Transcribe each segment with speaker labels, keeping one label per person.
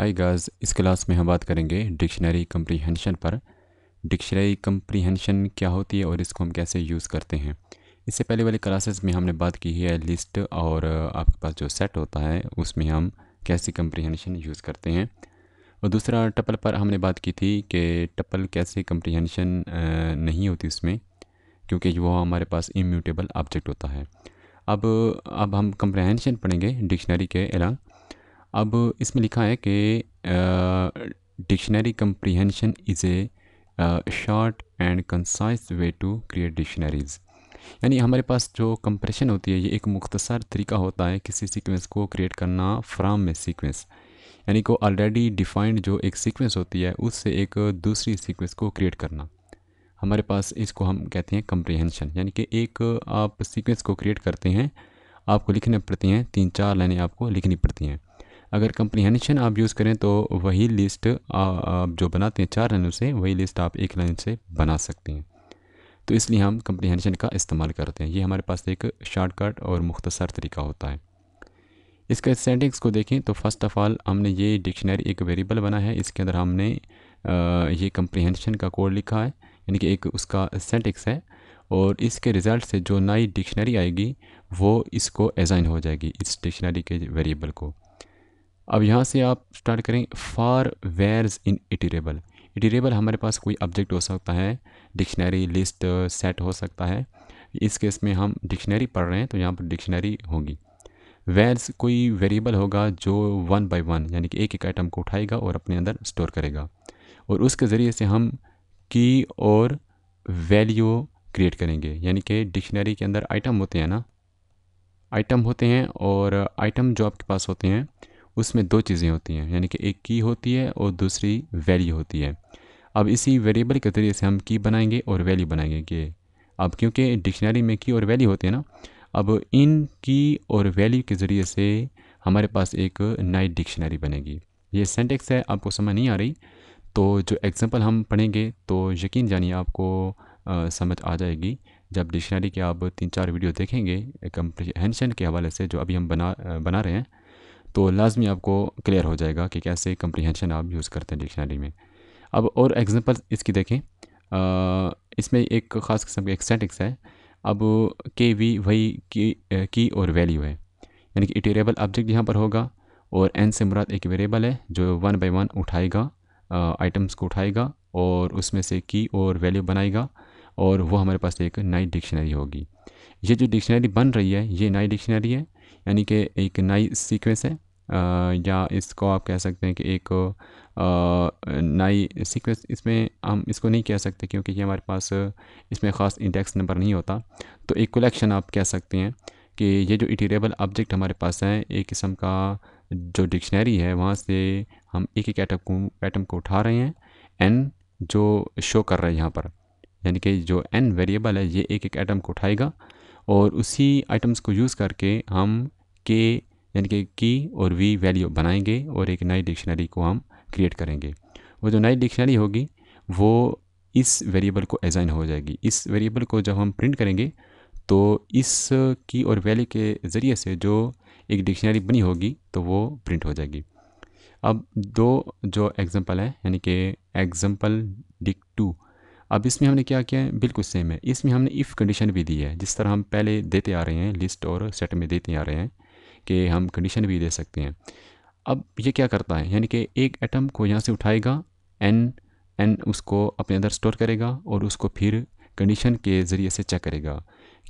Speaker 1: हाय गाज इस क्लास में हम बात करेंगे डिक्शनरी कम्प्रीहेंशन पर डिक्शनरी कम्प्रीहेंशन क्या होती है और इसको हम कैसे यूज़ करते हैं इससे पहले वाली क्लासेस में हमने बात की है लिस्ट और आपके पास जो सेट होता है उसमें हम कैसे कम्प्रीहेंशन यूज़ करते हैं और दूसरा टपल पर हमने बात की थी कि टपल कैसे कम्प्रीहेंशन नहीं होती उसमें क्योंकि वो हमारे पास इम्यूटेबल ऑब्जेक्ट होता है अब अब हम कंप्रहेंशन पढ़ेंगे डिक्शनरी के अलावा अब इसमें लिखा है कि dictionary comprehension is a short and concise way to create dictionaries यानी हमारे पास जो कंप्रेशन होती है ये एक मुख्तसर तरीका होता है किसी सीक्वेंस को क्रिएट करना फ्राम में सीक्वेंस यानी को ऑलरेडी डिफाइंड जो एक सीक्वेंस होती है उससे एक दूसरी सीक्वेंस को क्रिएट करना हमारे पास इसको हम कहते हैं कंप्रीहेंशन यानी कि एक आप सीक्वेंस को क्रिएट करते हैं आपको लिखने पड़ती हैं तीन चार लाइनें आपको लिखनी पड़ती हैं अगर कंप्रीहेंशन आप यूज़ करें तो वही लिस्ट आप जो बनाते हैं चार लाइनों से वही लिस्ट आप एक लाइन से बना सकते हैं तो इसलिए हम कंप्रीहेंशन का इस्तेमाल करते हैं ये हमारे पास एक शॉर्टकट और मुख्तसर तरीका होता है इसका सेंटिंग्स को देखें तो फ़र्स्ट ऑफ़ ऑल हमने ये डिक्शनरी एक वेरिएबल बना है इसके अंदर हमने ये कंप्रीहेंशन का कोड लिखा है यानी कि एक उसका सेंटिक्स है और इसके रिज़ल्ट से जो नई डिक्शनरी आएगी वो इसको एजाइन हो जाएगी इस डिक्शनरी के वेरिएबल को अब यहाँ से आप स्टार्ट करें for vars in iterable iterable हमारे पास कोई ऑब्जेक्ट हो सकता है डिक्शनरी लिस्ट सेट हो सकता है इस केस में हम डिक्शनरी पढ़ रहे हैं तो यहाँ पर डिक्शनरी होगी वेयर्स कोई वेरिएबल होगा जो वन बाई वन यानी कि एक एक आइटम को उठाएगा और अपने अंदर स्टोर करेगा और उसके ज़रिए से हम की और वैल्यू क्रिएट करेंगे यानी कि डिक्शनरी के अंदर आइटम होते हैं ना आइटम होते हैं और आइटम जो आपके पास होते हैं उसमें दो चीज़ें होती हैं यानी कि एक की होती है और दूसरी वैल्यू होती है अब इसी वेरिएबल के ज़रिए से हम की बनाएंगे और वैल्यू बनाएंगे कि अब क्योंकि डिक्शनरी में की और वैल्यू होती है ना अब इन की और वैल्यू के ज़रिए से हमारे पास एक नई डिक्शनरी बनेगी ये सेंटेक्स है आपको समझ नहीं आ रही तो जो एग्ज़ाम्पल हम पढ़ेंगे तो यकीन जानिए आपको आ, समझ आ जाएगी जब डिक्शनरी के आप तीन चार वीडियो देखेंगे एक हेंशन के हवाले से जो अभी हम बना बना रहे हैं तो लाजमी आपको क्लियर हो जाएगा कि कैसे कंप्रीहेंशन आप यूज़ करते हैं डिक्शनरी में अब और एग्ज़ाम्पल इसकी देखें इसमें एक ख़ास किस्म का एक्सेटिक्स है अब के वी वही की की और वैल्यू है यानी कि इटेरेबल ऑब्जेक्ट यहाँ पर होगा और एन से मुराद एक वेरिएबल है जो वन बाई वन उठाएगा आइटम्स को उठाएगा और उसमें से की और वैल्यू बनाएगा और वो हमारे पास एक नई डिक्शनरी होगी ये जो डिक्शनरी बन रही है ये नई डिक्शनरी है यानी कि एक नई सीक्वेंस है या इसको आप कह सकते हैं कि एक नई सीक्वेंस इसमें हम इसको नहीं कह सकते क्योंकि ये हमारे पास इसमें ख़ास इंडेक्स नंबर नहीं होता तो एक कलेक्शन आप कह सकते हैं कि ये जो इटरेबल ऑब्जेक्ट हमारे पास है एक किस्म का जो डिक्शनरी है वहाँ से हम एक एक एटम को एटम को उठा रहे हैं एन जो शो कर रहा है यहाँ पर यानी कि जो एन वेरिएबल है ये एक एक एटम को उठाएगा और उसी आइटम्स को यूज़ करके हम के यानी कि की और वी वैल्यू बनाएंगे और एक नई डिक्शनरी को हम क्रिएट करेंगे वो जो नई डिक्शनरी होगी वो इस वेरिएबल को एजाइन हो जाएगी इस वेरिएबल को जब हम प्रिंट करेंगे तो इस की और वैल्यू के ज़रिए से जो एक डिक्शनरी बनी होगी तो वो प्रिंट हो जाएगी अब दो जो एग्ज़ाम्पल हैं यानी कि एग्ज़ाम्पल डिक टू अब इसमें हमने क्या किया है बिल्कुल सेम है इसमें हमने इफ़ कंडीशन भी दी है जिस तरह हम पहले देते आ रहे हैं लिस्ट और सेट में देते आ रहे हैं कि हम कंडीशन भी दे सकते हैं अब ये क्या करता है यानी कि एक एटम को यहाँ से उठाएगा एन एन उसको अपने अंदर स्टोर करेगा और उसको फिर कंडीशन के ज़रिए से चेक करेगा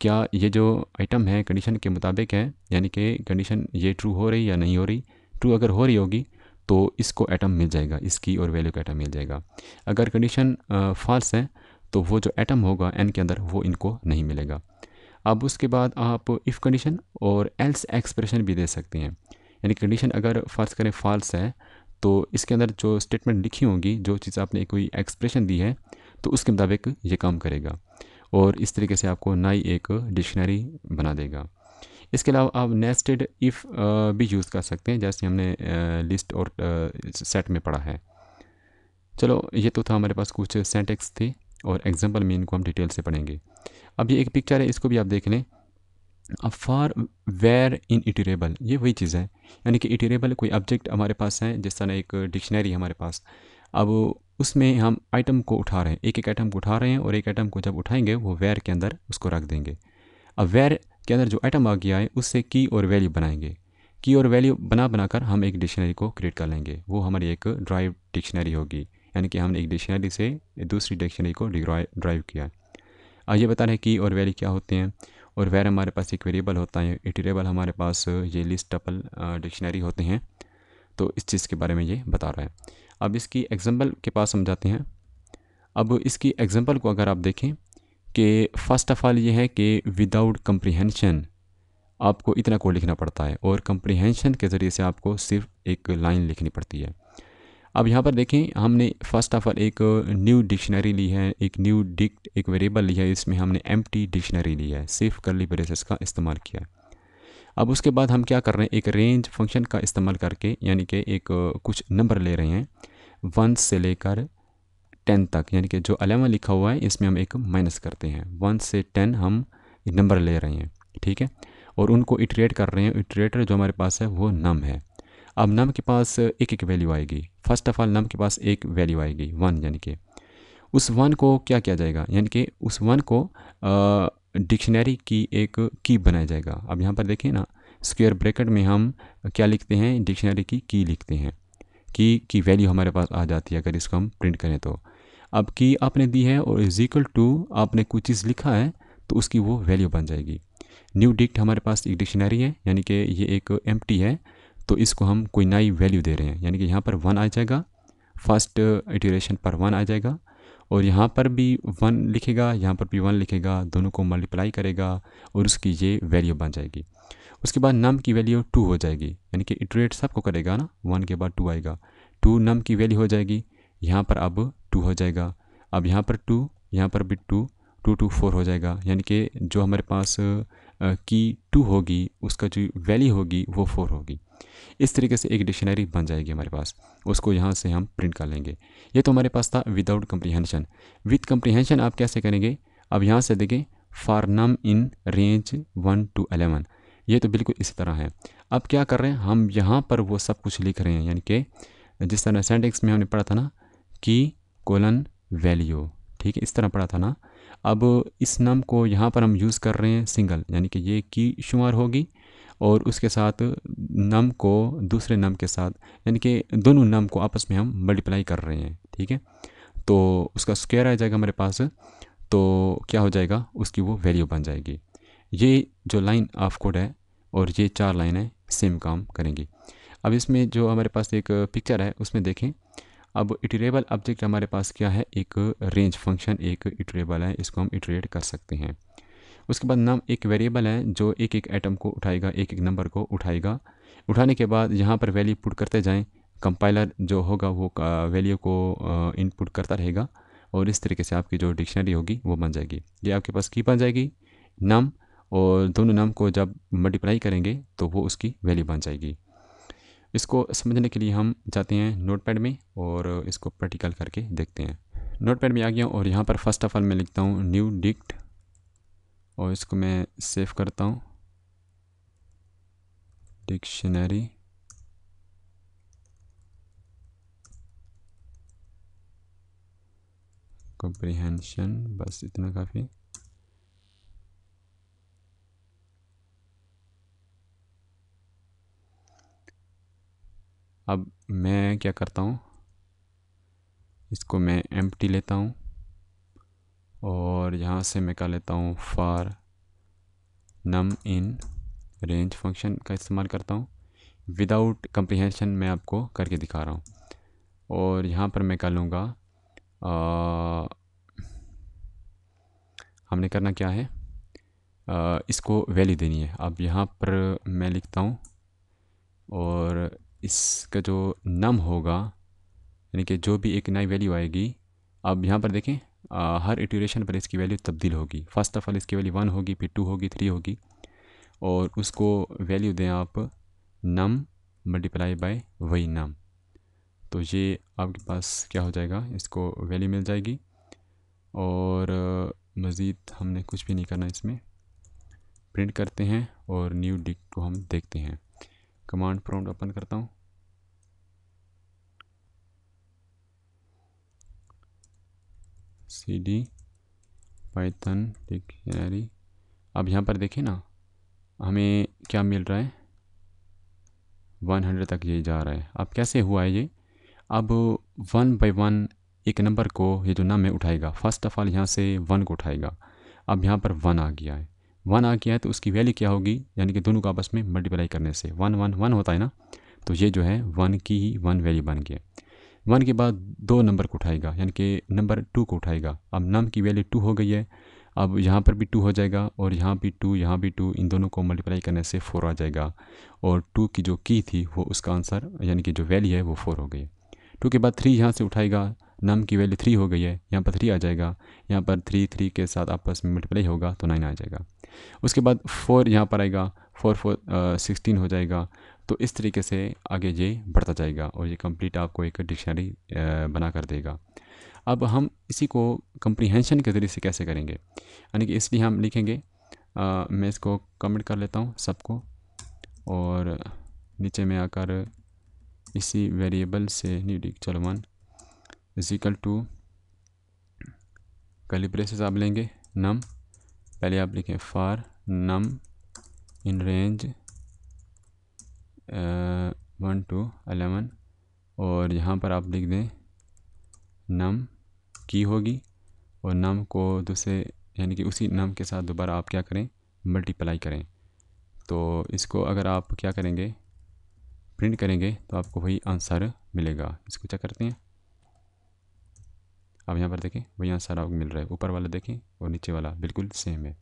Speaker 1: क्या ये जो आइटम है कंडीशन के मुताबिक है यानी कि कंडीशन ये ट्रू हो रही या नहीं हो रही ट्रू अगर हो रही होगी तो इसको एटम मिल जाएगा इसकी और वैल्यू का एटम मिल जाएगा अगर कंडीशन फॉल्स है तो वो जो एटम होगा एन के अंदर वो इनको नहीं मिलेगा अब उसके बाद आप इफ़ कंडीशन और एल्स एक्सप्रेशन भी दे सकते हैं यानी कंडीशन अगर फर्ज करें फॉल्स है तो इसके अंदर जो स्टेटमेंट लिखी होंगी जो चीज़ आपने कोई एक्सप्रेशन दी है तो उसके मुताबिक ये काम करेगा और इस तरीके से आपको नई एक डिक्शनरी बना देगा इसके अलावा आप नेस्टेड इफ़ भी यूज़ कर सकते हैं जैसे हमने लिस्ट और सेट में पढ़ा है चलो ये तो था हमारे पास कुछ सेंटेक्स थे और एग्जाम्पल में इनको हम डिटेल से पढ़ेंगे अब ये एक पिक्चर है इसको भी आप देख लें अब फार वेयर इन इटरेबल ये वही चीज़ है यानी कि इटरेबल कोई ऑब्जेक्ट हमारे पास है जिस तरह एक डिक्शनरी हमारे पास अब उसमें हम आइटम को उठा रहे हैं एक एक आइटम को उठा रहे हैं और एक आइटम को जब उठाएंगे वो वेयर के अंदर उसको रख देंगे अब वेयर के अंदर जो आइटम आ गया है उससे की और वैल्यू बनाएंगे की और वैल्यू बना बनाकर हम एक डिक्शनरी को क्रिएट कर लेंगे वो हमारी एक ड्राइव डिक्शनरी होगी यानी कि हमने एक डिक्शनरी से दूसरी डिक्शनरी को ड्राइव किया आइए बता रहे की और वैल्यू क्या होते हैं और वैर हमारे पास एक वेरिएबल होता है इटरेबल हमारे पास ये लिस्ट टपल डिक्शनरी होते हैं तो इस चीज़ के बारे में ये बता रहा है अब इसकी एग्जाम्पल के पास हम जाते हैं अब इसकी एग्जांपल को अगर आप देखें कि फ़र्स्ट ऑफ़ ऑल ये है कि विदाउट कम्प्रीहेंशन आपको इतना कोड लिखना पड़ता है और कम्प्रीहेंशन के ज़रिए से आपको सिर्फ एक लाइन लिखनी पड़ती है अब यहाँ पर देखें हमने फ़र्स्ट ऑफ़ ऑल एक न्यू डिक्शनरी ली है एक न्यू डिक्ट एक वेरिएबल ली है इसमें हमने एम डिक्शनरी ली है सिर्फ करली ब्रेसेस का इस्तेमाल किया है अब उसके बाद हम क्या कर रहे हैं एक रेंज फंक्शन का इस्तेमाल करके यानी कि एक कुछ नंबर ले रहे हैं वन से लेकर टेन तक यानी कि जो अलेवन लिखा हुआ है इसमें हम एक माइनस करते हैं वन से टेन हम नंबर ले रहे हैं ठीक है और उनको इटरेट कर रहे हैं इटरेटर जो हमारे पास है वो नम है अब नम के पास एक एक वैल्यू आएगी फर्स्ट ऑफ ऑल नम के पास एक वैल्यू आएगी वन यानी कि उस वन को क्या किया जाएगा यानी कि उस वन को डिक्शनरी की एक की बनाया जाएगा अब यहाँ पर देखें ना स्क्वेयर ब्रैकेट में हम क्या लिखते हैं डिक्शनरी की की लिखते हैं की की वैल्यू हमारे पास आ जाती है अगर इसको हम प्रिंट करें तो अब की आपने दी है और इज इक्वल टू आपने कोई चीज़ लिखा है तो उसकी वो वैल्यू बन जाएगी न्यू डिक्ट हमारे पास एक डिक्शनरी है यानी कि ये एक एम है तो इसको हम कोई नई वैल्यू दे रहे हैं यानी कि यहाँ पर वन आ जाएगा फर्स्ट इटरेशन पर वन आ जाएगा और यहाँ पर भी वन लिखेगा यहाँ पर भी वन लिखेगा दोनों को मल्टीप्लाई करेगा और उसकी ये वैल्यू बन जाएगी उसके बाद नम की वैल्यू टू हो जाएगी यानी कि इटरेट सबको करेगा ना वन के बाद टू आएगा टू नम की वैल्यू हो जाएगी यहाँ पर अब टू हो जाएगा अब यहाँ पर टू यहाँ पर भी टू टू टू फोर हो जाएगा यानी कि जो हमारे पास की टू होगी उसका जो वैल्यू होगी वो फोर होगी इस तरीके से एक डिक्शनरी बन जाएगी हमारे पास उसको यहाँ से हम प्रिंट कर लेंगे ये तो हमारे पास था विदाउट कम्प्रीहेंशन विथ कम्प्रीहेंशन आप कैसे करेंगे अब यहाँ से देखें for num in range one to eleven ये तो बिल्कुल इसी तरह है अब क्या कर रहे हैं हम यहाँ पर वो सब कुछ लिख रहे हैं यानी कि जिस तरह सेंटेक्स में हमने पढ़ा था ना की कोलन वैल्यू ठीक है इस तरह पढ़ा था ना अब इस नम को यहाँ पर हम यूज़ कर रहे हैं सिंगल यानी कि ये की शुमार होगी और उसके साथ नम को दूसरे नम के साथ यानी कि दोनों नम को आपस में हम मल्टीप्लाई कर रहे हैं ठीक है तो उसका स्क्वायर आ जाएगा हमारे पास तो क्या हो जाएगा उसकी वो वैल्यू बन जाएगी ये जो लाइन ऑफ कोड है और ये चार लाइन है सेम काम करेंगी अब इसमें जो हमारे पास एक पिक्चर है उसमें देखें अब इटरेबल ऑब्जेक्ट हमारे पास क्या है एक रेंज फंक्शन एक इटरेबल है इसको हम इटरेट कर सकते हैं उसके बाद नाम एक वेरिएबल है जो एक एक एटम को उठाएगा एक एक नंबर को उठाएगा उठाने के बाद यहाँ पर वैल्यू पुट करते जाएँ कंपाइलर जो होगा वो वैल्यू को इनपुट करता रहेगा और इस तरीके से आपकी जो डिक्शनरी होगी वो बन जाएगी ये आपके पास की बन जाएगी नम और दोनों नम को जब मल्टीप्लाई करेंगे तो वो उसकी वैल्यू बन जाएगी इसको समझने के लिए हम जाते हैं नोटपैड में और इसको प्रैक्टिकल करके देखते हैं नोटपैड में आ गया और यहाँ पर फर्स्ट ऑफ ऑल मैं लिखता हूँ न्यू डिक्ट और इसको मैं सेव करता हूँ डिक्शनरी कॉम्प्रीहेंशन बस इतना काफ़ी अब मैं क्या करता हूँ इसको मैं एम लेता हूँ और यहाँ से मैं कर लेता हूँ फार नम इन रेंज फंक्शन का इस्तेमाल करता हूँ विदाउट कंप्रीहेंशन मैं आपको करके दिखा रहा हूँ और यहाँ पर मैं कर लूँगा हमने करना क्या है आ, इसको वैल्यू देनी है अब यहाँ पर मैं लिखता हूँ और इसका जो नम होगा यानी कि जो भी एक नई वैल्यू आएगी अब यहाँ पर देखें आ, हर इटरेशन पर इसकी वैल्यू तब्दील होगी फर्स्ट ऑफ ऑल इसकी वैल्यू वन होगी फिर टू होगी थ्री होगी और उसको वैल्यू दें आप नम मल्टीप्लाई बाय वही नम तो ये आपके पास क्या हो जाएगा इसको वैल्यू मिल जाएगी और मज़ीद हमने कुछ भी नहीं करना इसमें प्रिंट करते हैं और न्यू डिक को हम देखते हैं कमांड प्रॉम्प्ट ओपन करता हूँ सी डी पाइथन डिक्शनरी अब यहाँ पर देखें ना हमें क्या मिल रहा है 100 तक ये जा रहा है अब कैसे हुआ है ये अब वन बाई वन एक नंबर को ये जो नाम है उठाएगा फर्स्ट ऑफ़ ऑल यहाँ से वन को उठाएगा अब यहाँ पर वन आ गया है वन आ गया है तो उसकी वैल्यू क्या होगी यानी कि दोनों को आपस में मल्टीप्लाई करने से वन वन वन होता है ना तो ये जो है वन की ही वन वैल्यू बन गया वन के बाद दो नंबर को उठाएगा यानी कि नंबर टू को उठाएगा अब नम की वैल्यू टू हो गई है अब यहाँ पर भी टू हो जाएगा और यहाँ भी टू यहाँ भी टू इन दोनों को मल्टीप्लाई करने से फ़ोर आ जाएगा और टू की जो की थी वो उसका आंसर यानी कि जो वैल्यू है वो फ़ोर हो गई टू के बाद थ्री यहाँ से उठाएगा नम की वैल्यू थ्री हो गई है यहाँ पर थ्री आ जाएगा यहाँ पर थ्री थ्री के साथ आपस में मल्टीप्लाई होगा तो नाइन आ जाएगा उसके बाद फोर यहाँ पर आएगा फोर फोर सिक्सटीन हो जाएगा तो इस तरीके से आगे ये बढ़ता जाएगा और ये कंप्लीट आपको एक डिक्शनरी uh, बना कर देगा अब हम इसी को कंप्रीहेंशन के ज़रिए से कैसे करेंगे यानी कि इसलिए हम लिखेंगे आ, uh, मैं इसको कमेंट कर लेता हूँ सबको और नीचे में आकर इसी वेरिएबल से न्यू चलो वन इजिकल टू कलिब्रेसेस आप लेंगे नम पहले आप लिखें for num in range one to eleven और यहाँ पर आप लिख दें नम की होगी और नम को दूसरे यानी कि उसी नम के साथ दोबारा आप क्या करें मल्टीप्लाई करें तो इसको अगर आप क्या करेंगे प्रिंट करेंगे तो आपको वही आंसर मिलेगा इसको चेक करते हैं अब यहाँ पर देखें भैया सारा मिल रहा है ऊपर वाला देखें और नीचे वाला बिल्कुल सेम है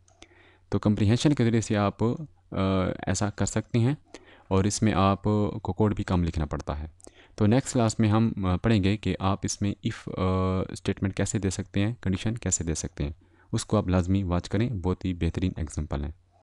Speaker 1: तो कंप्रीहेंशन के ज़रिए से आप ऐसा कर सकते हैं और इसमें आप को कोड भी कम लिखना पड़ता है तो नेक्स्ट क्लास में हम पढ़ेंगे कि आप इसमें इफ़ स्टेटमेंट कैसे दे सकते हैं कंडीशन कैसे दे सकते हैं उसको आप लाजमी वाच करें बहुत ही बेहतरीन एग्जाम्पल है